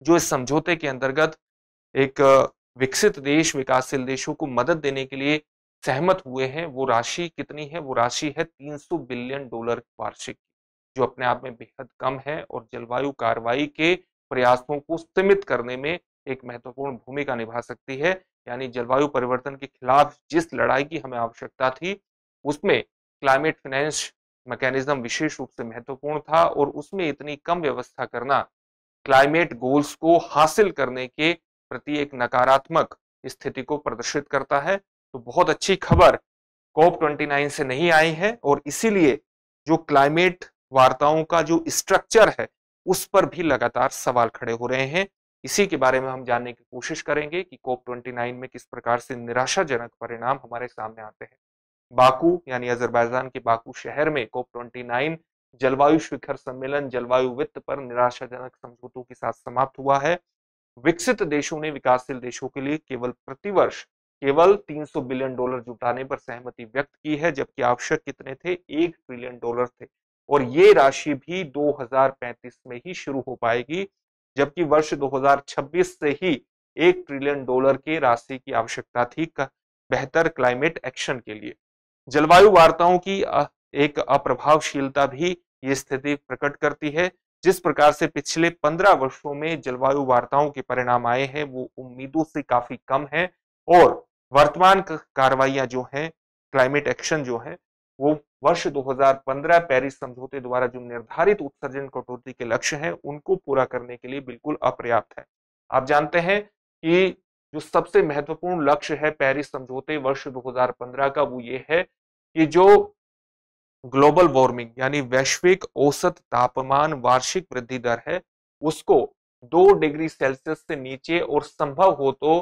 जो इस समझौते के अंतर्गत एक विकसित देश विकासशील देशों को मदद देने के लिए सहमत हुए हैं वो राशि कितनी है वो राशि है 300 बिलियन डॉलर वार्षिक जो अपने आप में बेहद कम है और जलवायु कार्रवाई के प्रयासों को सीमित करने में एक महत्वपूर्ण भूमिका निभा सकती है यानी जलवायु परिवर्तन के खिलाफ जिस लड़ाई की हमें आवश्यकता थी उसमें क्लाइमेट फाइनेंस मैकेनिज्म विशेष रूप से महत्वपूर्ण था और उसमें इतनी कम व्यवस्था करना क्लाइमेट गोल्स को हासिल करने के प्रति एक नकारात्मक स्थिति को प्रदर्शित करता है तो बहुत अच्छी खबर कोप 29 से नहीं आई है और इसीलिए जो क्लाइमेट वार्ताओं का जो स्ट्रक्चर है उस पर भी लगातार सवाल खड़े हो रहे हैं इसी के बारे में हम जानने की कोशिश करेंगे कि कोप 29 में किस प्रकार से निराशाजनक परिणाम हमारे सामने आते हैं बाकू यानी अजरबैजान के बाकू शहर में कोप 29 जलवायु शिखर सम्मेलन जलवायु वित्त पर निराशाजनक समझौतों के साथ समाप्त हुआ है विकसित देशों ने विकासशील देशों के लिए केवल प्रतिवर्ष केवल 300 बिलियन डॉलर जुटाने पर सहमति व्यक्त की है जबकि आवश्यक कितने थे एक ट्रिलियन डॉलर थे और ये राशि भी 2035 में ही शुरू हो पाएगी जबकि वर्ष 2026 से ही एक ट्रिलियन डॉलर की राशि की आवश्यकता थी बेहतर क्लाइमेट एक्शन के लिए जलवायु वार्ताओं की एक अप्रभावशीलता भी ये स्थिति प्रकट करती है जिस प्रकार से पिछले पंद्रह वर्षों में जलवायु वार्ताओं के परिणाम आए हैं वो उम्मीदों से काफी कम है और वर्तमान कार्रवाइयां जो हैं क्लाइमेट एक्शन जो है वो वर्ष 2015 पेरिस समझौते द्वारा जो निर्धारित उत्सर्जन कटौती के लक्ष्य हैं उनको पूरा करने के लिए बिल्कुल अपर्याप्त है आप जानते हैं कि जो सबसे महत्वपूर्ण लक्ष्य है पेरिस समझौते वर्ष 2015 का वो ये है कि जो ग्लोबल वार्मिंग यानी वैश्विक औसत तापमान वार्षिक वृद्धि दर है उसको दो डिग्री सेल्सियस से नीचे और संभव हो तो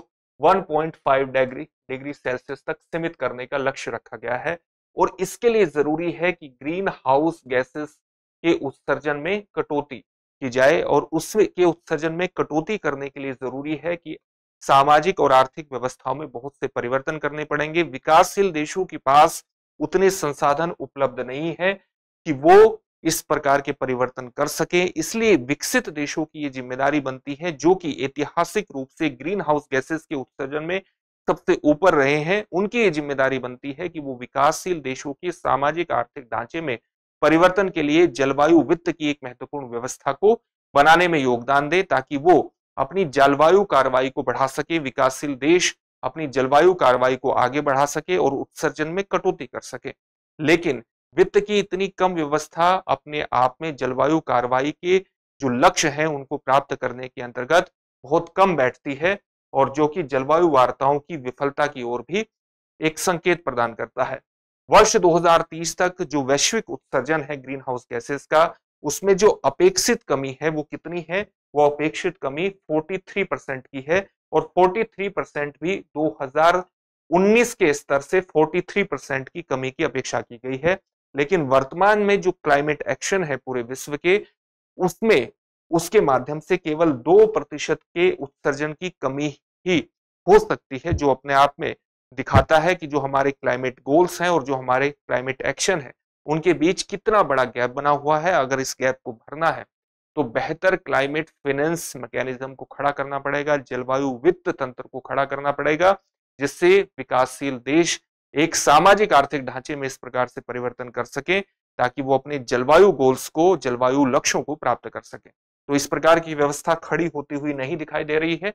1.5 डिग्री डिग्री सेल्सियस तक सीमित करने का लक्ष्य रखा गया है और इसके लिए जरूरी है कि ग्रीन हाउस गैसेस के उत्सर्जन में कटौती की जाए और उसके उत्सर्जन में कटौती करने के लिए जरूरी है कि सामाजिक और आर्थिक व्यवस्थाओं में बहुत से परिवर्तन करने पड़ेंगे विकासशील देशों के पास उतने संसाधन उपलब्ध नहीं है कि वो इस प्रकार के परिवर्तन कर सके इसलिए विकसित देशों की ये जिम्मेदारी बनती है जो कि ऐतिहासिक रूप से ग्रीन हाउस गैसेस के उत्सर्जन में सबसे ऊपर रहे हैं उनकी ये जिम्मेदारी बनती है कि वो विकासशील देशों के सामाजिक आर्थिक ढांचे में परिवर्तन के लिए जलवायु वित्त की एक महत्वपूर्ण व्यवस्था को बनाने में योगदान दे ताकि वो अपनी जलवायु कार्रवाई को बढ़ा सके विकासशील देश अपनी जलवायु कार्रवाई को आगे बढ़ा सके और उत्सर्जन में कटौती कर सके लेकिन वित्त की इतनी कम व्यवस्था अपने आप में जलवायु कार्रवाई के जो लक्ष्य हैं उनको प्राप्त करने के अंतर्गत बहुत कम बैठती है और जो कि जलवायु वार्ताओं की विफलता की ओर भी एक संकेत प्रदान करता है वर्ष 2030 तक जो वैश्विक उत्सर्जन है ग्रीन हाउस गैसेस का उसमें जो अपेक्षित कमी है वो कितनी है वो अपेक्षित कमी 43 परसेंट की है और 43 परसेंट भी 2019 के स्तर से 43 परसेंट की कमी की अपेक्षा की गई है लेकिन वर्तमान में जो क्लाइमेट एक्शन है पूरे विश्व के उसमें उसके माध्यम से केवल दो प्रतिशत के उत्सर्जन की कमी ही हो सकती है जो अपने आप में दिखाता है कि जो हमारे क्लाइमेट गोल्स हैं और जो हमारे क्लाइमेट एक्शन है उनके बीच कितना बड़ा गैप बना हुआ है अगर इस गैप को भरना है तो बेहतर क्लाइमेट फिनेंस मैकेनिज्म को खड़ा करना पड़ेगा जलवायु वित्त तंत्र को खड़ा करना पड़ेगा जिससे विकासशील देश एक सामाजिक आर्थिक ढांचे में इस प्रकार से परिवर्तन कर सके ताकि वो अपने जलवायु गोल्स को जलवायु लक्ष्यों को प्राप्त कर सके तो इस प्रकार की व्यवस्था खड़ी होती हुई नहीं दिखाई दे रही है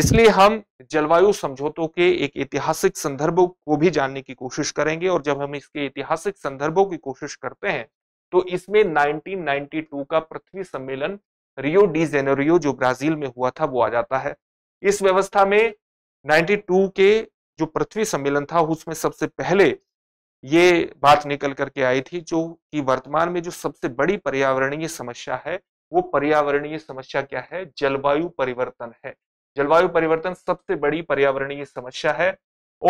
इसलिए हम जलवायु समझौतों के एक ऐतिहासिक संदर्भों को भी जानने की कोशिश करेंगे और जब हम इसके ऐतिहासिक संदर्भों की कोशिश करते हैं तो इसमें 1992 का पृथ्वी सम्मेलन रियो डी जेनेरियो जो ब्राजील में हुआ था वो आ जाता है इस व्यवस्था में 92 के जो पृथ्वी सम्मेलन था उसमें सबसे पहले ये बात निकल करके आई थी जो कि वर्तमान में जो सबसे बड़ी पर्यावरणीय समस्या है वो पर्यावरणीय समस्या क्या है जलवायु परिवर्तन है जलवायु परिवर्तन सबसे बड़ी पर्यावरणीय समस्या है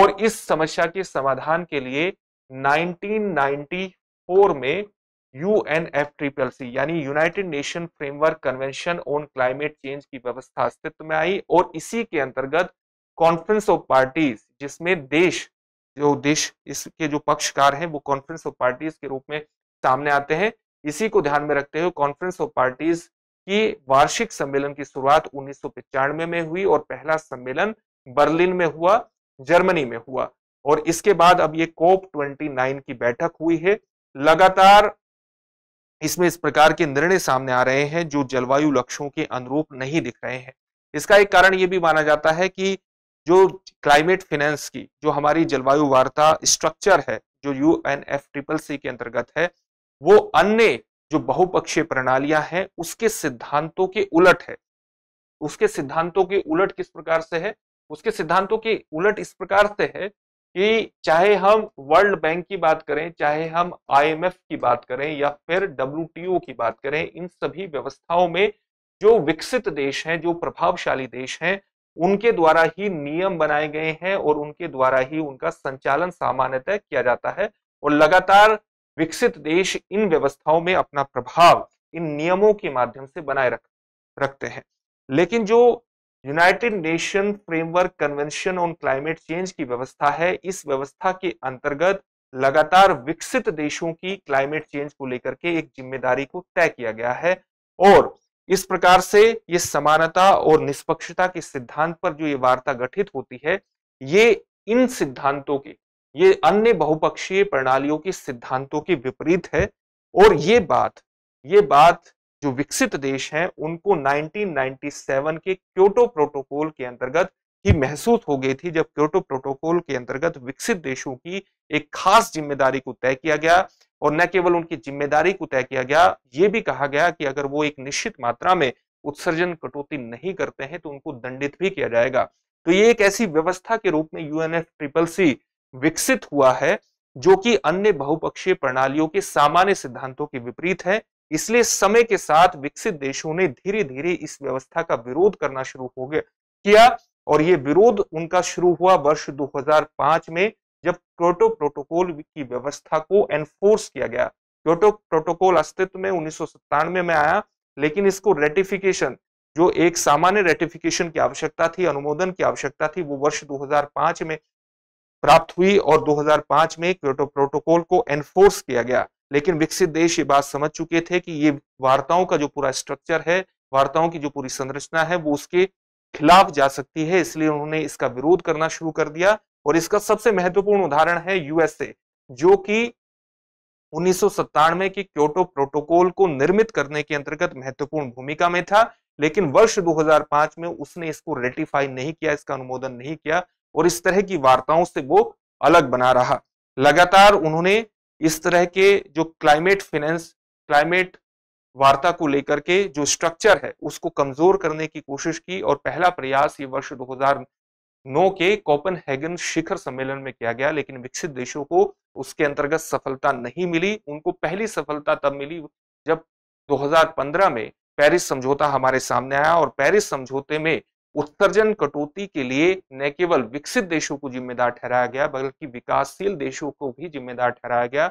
और इस समस्या के समाधान के लिए 1994 में यू एन एफ ट्रिपलसी यानी united nation framework convention on climate change की व्यवस्था अस्तित्व में आई और इसी के अंतर्गत कॉन्फ्रेंस ऑफ पार्टीज जिसमें देश जो देश इसके जो पक्षकार हैं वो कॉन्फ्रेंस ऑफ पार्टीज के रूप में सामने आते हैं इसी को ध्यान में रखते हुए कॉन्फ्रेंस ऑफ पार्टीज की वार्षिक सम्मेलन की शुरुआत उन्नीस में हुई और पहला सम्मेलन बर्लिन में हुआ जर्मनी में हुआ और इसके बाद अब ये कोप 29 की बैठक हुई है लगातार इसमें इस प्रकार के निर्णय सामने आ रहे हैं जो जलवायु लक्ष्यों के अनुरूप नहीं दिख रहे हैं इसका एक कारण ये भी माना जाता है कि जो क्लाइमेट फाइनेंस की जो हमारी जलवायु वार्ता स्ट्रक्चर है जो U N F triple C के अंतर्गत है वो अन्य जो बहुपक्षीय प्रणालियां हैं उसके सिद्धांतों के उलट है उसके सिद्धांतों के उलट किस प्रकार से है उसके सिद्धांतों के उलट इस प्रकार से है कि चाहे हम वर्ल्ड बैंक की बात करें चाहे हम आईएमएफ की बात करें या फिर डब्ल्यू की बात करें इन सभी व्यवस्थाओं में जो विकसित देश हैं जो प्रभावशाली देश हैं उनके द्वारा ही नियम बनाए गए हैं और उनके द्वारा ही उनका संचालन सामान्यतः किया जाता है और लगातार विकसित देश इन व्यवस्थाओं में अपना प्रभाव इन नियमों के माध्यम से बनाए रख रखते हैं लेकिन जो united nation framework convention on climate change की व्यवस्था है इस व्यवस्था के अंतर्गत लगातार विकसित देशों की क्लाइमेट चेंज को लेकर के एक जिम्मेदारी को तय किया गया है और इस प्रकार से ये समानता और निष्पक्षता के सिद्धांत पर जो ये वार्ता गठित होती है ये इन सिद्धांतों के ये अन्य बहुपक्षीय प्रणालियों के सिद्धांतों के विपरीत है और ये बात ये बात जो विकसित देश हैं उनको 1997 के क्योटो प्रोटोकॉल के अंतर्गत ही महसूस हो गई थी जब क्योटो प्रोटोकॉल के अंतर्गत विकसित देशों की एक खास जिम्मेदारी को तय किया गया और न केवल उनकी जिम्मेदारी को तय किया गया ये भी कहा गया कि अगर वो एक निश्चित मात्रा में उत्सर्जन कटौती नहीं करते हैं तो उनको दंडित भी किया जाएगा तो ये एक ऐसी व्यवस्था के रूप में यूएनएफ ट्रिपल सी विकसित हुआ है जो कि अन्य बहुपक्षीय प्रणालियों के सामान्य सिद्धांतों के विपरीत है इसलिए समय के साथ विकसित देशों ने धीरे धीरे इस व्यवस्था का विरोध करना शुरू हो गया किया और ये विरोध उनका शुरू हुआ वर्ष 2005 में जब क्योटो प्रोटोकॉल की व्यवस्था को एनफोर्स किया गया क्योटो प्रोटोकॉल अस्तित्व में उन्नीस में आया लेकिन इसको रेटिफिकेशन जो एक सामान्य रेटिफिकेशन की आवश्यकता थी अनुमोदन की आवश्यकता थी वो वर्ष 2005 में प्राप्त हुई और 2005 में क्योटो प्रोटोकॉल को एनफोर्स किया गया लेकिन विकसित देश ये बात समझ चुके थे कि ये वार्ताओं का जो पूरा स्ट्रक्चर है वार्ताओं की जो पूरी संरचना है वो उसके खिलाफ जा सकती है इसलिए उन्होंने इसका विरोध करना शुरू कर दिया और इसका सबसे महत्वपूर्ण उदाहरण है यूएसए जो कि उन्नीस के क्योटो प्रोटोकॉल को निर्मित करने के अंतर्गत महत्वपूर्ण भूमिका में था लेकिन वर्ष 2005 में उसने इसको रेटिफाई नहीं किया इसका अनुमोदन नहीं किया और इस तरह की वार्ताओं से वो अलग बना रहा लगातार उन्होंने इस तरह के जो क्लाइमेट फिनेंस क्लाइमेट वार्ता को लेकर के जो स्ट्रक्चर है उसको कमजोर करने की कोशिश की और पहला प्रयास ये वर्ष 2009 के हैगन शिखर सम्मेलन में किया गया लेकिन विकसित देशों को उसके अंतर्गत सफलता नहीं मिली उनको पहली सफलता तब मिली जब 2015 में पेरिस समझौता हमारे सामने आया और पेरिस समझौते में उत्सर्जन कटौती के लिए न केवल विकसित देशों को जिम्मेदार ठहराया गया बल्कि विकासशील देशों को भी जिम्मेदार ठहराया गया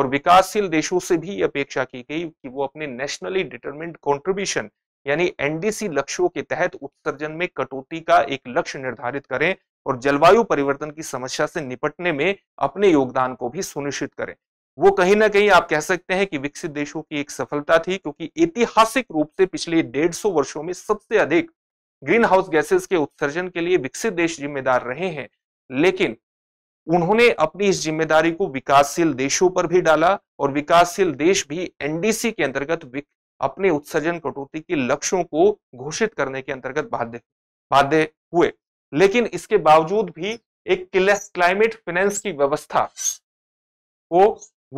और विकासशील देशों से भी अपेक्षा की गई कि वो अपने नेशनली डिटरमिंड कॉन्ट्रीब्यूशन यानी एनडीसी लक्ष्यों के तहत उत्सर्जन में कटौती का एक लक्ष्य निर्धारित करें और जलवायु परिवर्तन की समस्या से निपटने में अपने योगदान को भी सुनिश्चित करें वो कहीं ना कहीं आप कह सकते हैं कि विकसित देशों की एक सफलता थी क्योंकि ऐतिहासिक रूप से पिछले डेढ़ सौ वर्षों में सबसे अधिक ग्रीन हाउस गैसेस के उत्सर्जन के लिए विकसित देश जिम्मेदार रहे हैं लेकिन उन्होंने अपनी इस जिम्मेदारी को विकासशील देशों पर भी डाला और विकासशील देश भी एनडीसी के अंतर्गत अपने उत्सर्जन कटौती के लक्ष्यों को घोषित करने के अंतर्गत बाध्य बाध्य हुए लेकिन इसके बावजूद भी एक क्लाइमेट फाइनेंस की व्यवस्था को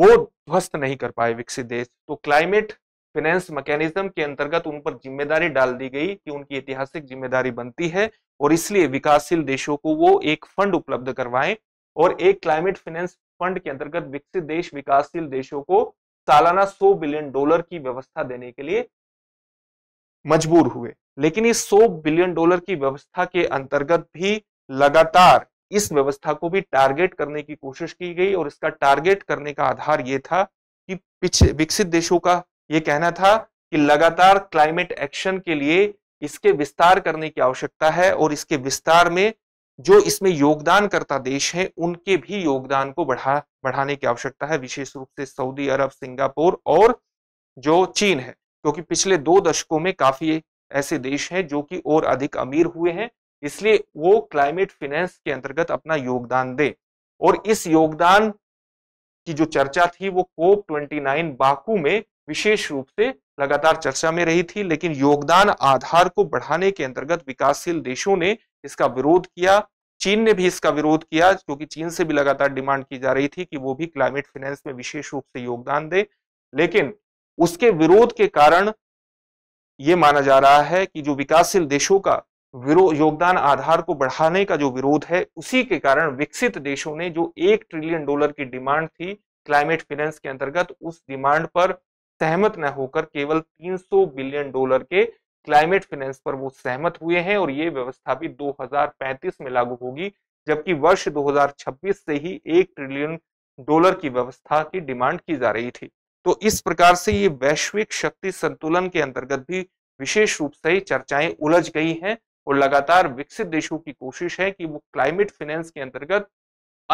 वो ध्वस्त नहीं कर पाए विकसित देश तो क्लाइमेट फाइनेंस मैकेनिज्म के अंतर्गत उन पर जिम्मेदारी डाल दी गई कि उनकी ऐतिहासिक जिम्मेदारी बनती है और इसलिए विकासशील देशों को वो एक फंड उपलब्ध करवाएं और एक क्लाइमेट फाइनेंस फंड के अंतर्गत विकसित देश विकासशील देशों को सालाना 100 बिलियन डॉलर की व्यवस्था देने के लिए मजबूर हुए लेकिन इस 100 बिलियन डॉलर की व्यवस्था के अंतर्गत भी लगातार इस व्यवस्था को भी टारगेट करने की कोशिश की गई और इसका टारगेट करने का आधार ये था कि पिछले विकसित देशों का ये कहना था कि लगातार क्लाइमेट एक्शन के लिए इसके विस्तार करने की आवश्यकता है और इसके विस्तार में जो इसमें योगदान करता देश है उनके भी योगदान को बढ़ा बढ़ाने की आवश्यकता है विशेष रूप से सऊदी अरब सिंगापुर और जो चीन है क्योंकि पिछले दो दशकों में काफी ऐसे देश हैं जो कि और अधिक अमीर हुए हैं इसलिए वो क्लाइमेट फिनेंस के अंतर्गत अपना योगदान दे और इस योगदान की जो चर्चा थी वो कोप ट्वेंटी बाकू में विशेष रूप से लगातार चर्चा में रही थी लेकिन योगदान आधार को बढ़ाने के अंतर्गत विकासशील देशों ने इसका विरोध किया चीन ने भी इसका विरोध किया क्योंकि चीन से भी लगातार डिमांड की जा रही थी कि वो भी क्लाइमेट फाइनेंस में विशेष रूप से योगदान दे लेकिन उसके विरोध के कारण ये माना जा रहा है कि जो विकासशील देशों का विरोध योगदान आधार को बढ़ाने का जो विरोध है उसी के कारण विकसित देशों ने जो एक ट्रिलियन डॉलर की डिमांड थी क्लाइमेट फाइनेंस के अंतर्गत उस डिमांड पर सहमत न होकर केवल 300 बिलियन डॉलर के क्लाइमेट फाइनेंस पर वो सहमत हुए हैं और ये व्यवस्था भी 2035 में लागू होगी जबकि वर्ष 2026 से ही एक ट्रिलियन डॉलर की व्यवस्था की डिमांड की जा रही थी तो इस प्रकार से ये वैश्विक शक्ति संतुलन के अंतर्गत भी विशेष रूप से चर्चाएं उलझ गई हैं और लगातार विकसित देशों की कोशिश है कि वो क्लाइमेट फाइनेंस के अंतर्गत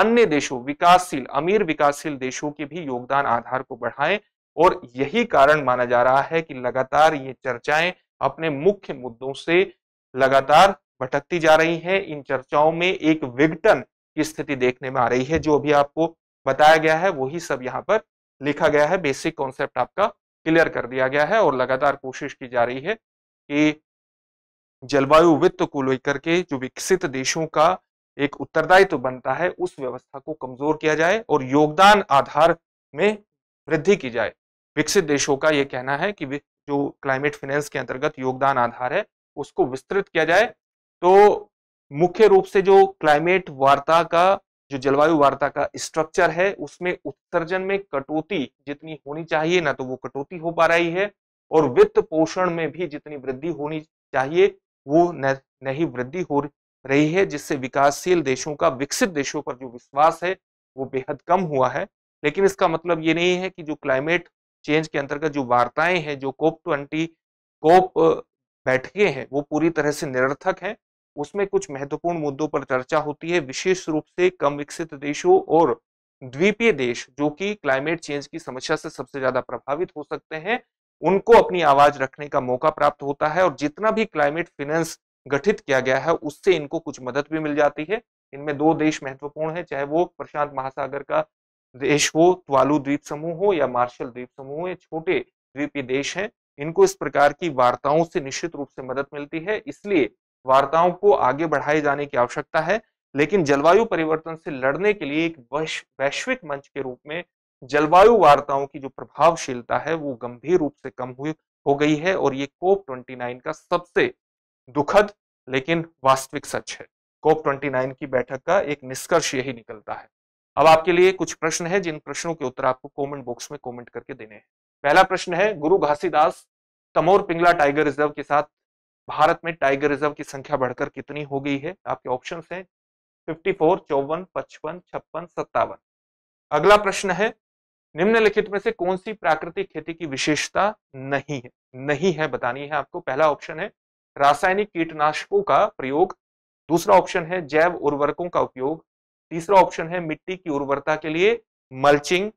अन्य देशों विकासशील अमीर विकासशील देशों के भी योगदान आधार को बढ़ाएं और यही कारण माना जा रहा है कि लगातार ये चर्चाएं अपने मुख्य मुद्दों से लगातार भटकती जा रही हैं इन चर्चाओं में एक विघटन की स्थिति देखने में आ रही है जो अभी आपको बताया गया है वही सब यहाँ पर लिखा गया है बेसिक कॉन्सेप्ट आपका क्लियर कर दिया गया है और लगातार कोशिश की जा रही है कि जलवायु वित्त को लेकर के जो विकसित देशों का एक उत्तरदायित्व तो बनता है उस व्यवस्था को कमजोर किया जाए और योगदान आधार में वृद्धि की जाए विकसित देशों का ये कहना है कि जो क्लाइमेट फाइनेंस के अंतर्गत योगदान आधार है उसको विस्तृत किया जाए तो मुख्य रूप से जो क्लाइमेट वार्ता का जो जलवायु वार्ता का स्ट्रक्चर है उसमें उत्सर्जन में कटौती जितनी होनी चाहिए ना तो वो कटौती हो पा रही है और वित्त पोषण में भी जितनी वृद्धि होनी चाहिए वो नहीं वृद्धि हो रही है जिससे विकासशील देशों का विकसित देशों पर जो विश्वास है वो बेहद कम हुआ है लेकिन इसका मतलब ये नहीं है कि जो क्लाइमेट चेंज के अंतर्गत जो वार्ताएं हैं जो कोप ट्वेंटी कोप बैठके हैं वो पूरी तरह से निरर्थक हैं उसमें कुछ महत्वपूर्ण मुद्दों पर चर्चा होती है विशेष रूप से कम विकसित देशों और द्वीपीय देश जो कि क्लाइमेट चेंज की समस्या से सबसे ज्यादा प्रभावित हो सकते हैं उनको अपनी आवाज रखने का मौका प्राप्त होता है और जितना भी क्लाइमेट फिनेंस गठित किया गया है उससे इनको कुछ मदद भी मिल जाती है इनमें दो देश महत्वपूर्ण है चाहे वो प्रशांत महासागर का देश हो त्वालु द्वीप समूह हो या मार्शल द्वीप समूह हो छोटे द्वीपीय देश हैं इनको इस प्रकार की वार्ताओं से निश्चित रूप से मदद मिलती है इसलिए वार्ताओं को आगे बढ़ाए जाने की आवश्यकता है लेकिन जलवायु परिवर्तन से लड़ने के लिए एक वैश्विक मंच के रूप में जलवायु वार्ताओं की जो प्रभावशीलता है वो गंभीर रूप से कम हुई हो गई है और ये कोप 29 का सबसे दुखद लेकिन वास्तविक सच है कोप 29 की बैठक का एक निष्कर्ष यही निकलता है अब आपके लिए कुछ प्रश्न है जिन प्रश्नों के उत्तर आपको कमेंट बॉक्स में कमेंट करके देने हैं पहला प्रश्न है गुरु घासीदास तमोर पिंगला टाइगर रिजर्व के साथ भारत में टाइगर रिजर्व की संख्या बढ़कर कितनी हो गई है आपके ऑप्शन है फिफ्टी फोर चौवन पचपन छप्पन सत्तावन अगला प्रश्न है निम्नलिखित में से कौन सी प्राकृतिक खेती की विशेषता नहीं है नहीं है बतानी है आपको पहला ऑप्शन है रासायनिक कीटनाशकों का प्रयोग दूसरा ऑप्शन है जैव उर्वरकों का उपयोग तीसरा ऑप्शन है मिट्टी की उर्वरता के लिए मल्चिंग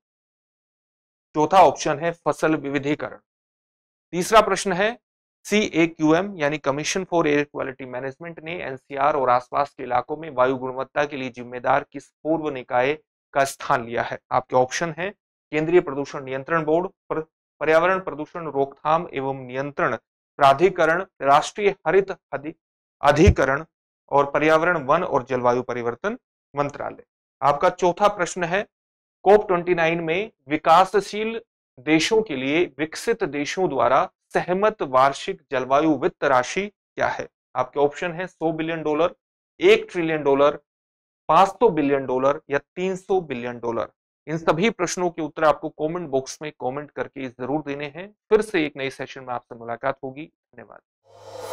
चौथा ऑप्शन है फसल विविधीकरण तीसरा प्रश्न है सी ए क्यू एम यानी commission for air quality management ने एनसीआर और आसपास के इलाकों में वायु गुणवत्ता के लिए जिम्मेदार किस पूर्व निकाय का स्थान लिया है आपके ऑप्शन है केंद्रीय प्रदूषण नियंत्रण बोर्ड पर, पर्यावरण प्रदूषण रोकथाम एवं नियंत्रण प्राधिकरण राष्ट्रीय हरित अधिकरण और पर्यावरण वन और जलवायु परिवर्तन मंत्रालय आपका चौथा प्रश्न है कोप 29 में विकासशील देशों के लिए विकसित देशों द्वारा सहमत वार्षिक जलवायु वित्त राशि क्या है आपके ऑप्शन है 100 बिलियन डॉलर एक ट्रिलियन डॉलर 500 बिलियन डॉलर या 300 बिलियन डॉलर इन सभी प्रश्नों के उत्तर आपको कमेंट बॉक्स में कमेंट करके जरूर देने हैं फिर से एक नए सेशन में आपसे मुलाकात होगी धन्यवाद